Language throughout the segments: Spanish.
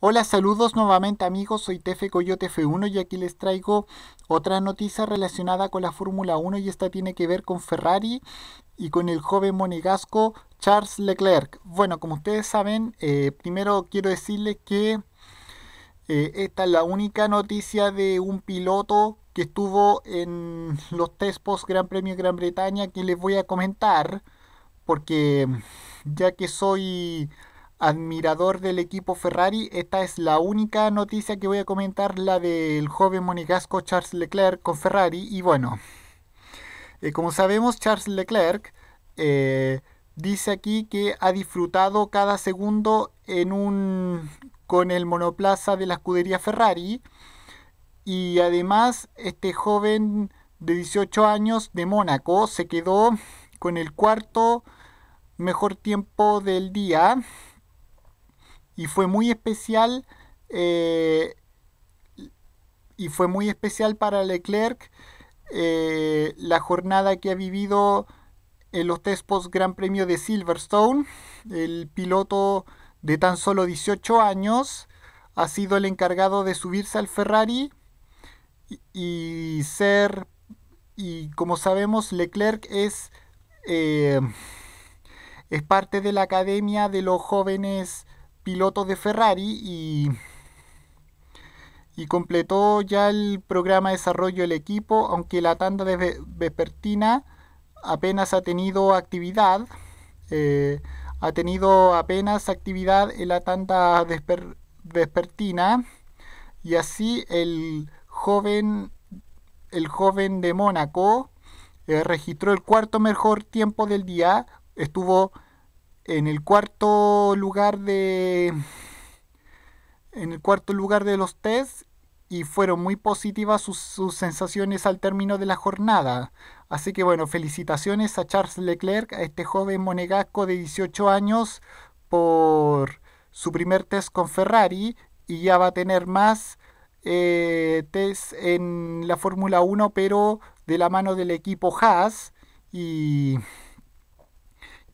Hola, saludos nuevamente amigos, soy Tefe Coyote F1 y aquí les traigo otra noticia relacionada con la Fórmula 1 y esta tiene que ver con Ferrari y con el joven monegasco Charles Leclerc. Bueno, como ustedes saben, eh, primero quiero decirles que eh, esta es la única noticia de un piloto que estuvo en los test post Gran Premio de Gran Bretaña que les voy a comentar porque ya que soy admirador del equipo Ferrari. Esta es la única noticia que voy a comentar, la del joven monegasco Charles Leclerc con Ferrari. Y bueno, eh, como sabemos, Charles Leclerc eh, dice aquí que ha disfrutado cada segundo en un, con el monoplaza de la escudería Ferrari. Y además, este joven de 18 años de Mónaco se quedó con el cuarto mejor tiempo del día y fue muy especial eh, y fue muy especial para Leclerc eh, la jornada que ha vivido en los test post Gran Premio de Silverstone. El piloto de tan solo 18 años ha sido el encargado de subirse al Ferrari y, ser, y como sabemos, Leclerc es, eh, es parte de la academia de los jóvenes piloto de Ferrari y, y completó ya el programa de desarrollo del equipo, aunque la tanda de vespertina apenas ha tenido actividad. Eh, ha tenido apenas actividad en la tanda de vespertina y así el joven el joven de Mónaco eh, registró el cuarto mejor tiempo del día estuvo en el cuarto lugar de. En el cuarto lugar de los test y fueron muy positivas sus, sensaciones al término de la jornada. Así que bueno, felicitaciones a Charles Leclerc, a este joven monegasco de 18 años, por su primer test con Ferrari y ya va a tener más eh, test en la Fórmula 1, pero de la mano del equipo Haas y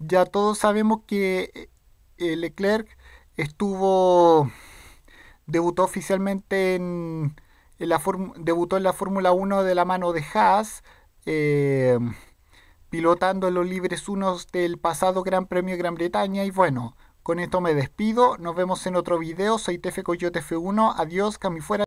ya todos sabemos que eh, Leclerc estuvo debutó oficialmente en, la debutó en la Fórmula 1 de la mano de Haas eh, pilotando los libres unos del pasado Gran Premio de Gran Bretaña y bueno con esto me despido, nos vemos en otro video, soy Tefe Coyote F1, adiós, cami fuera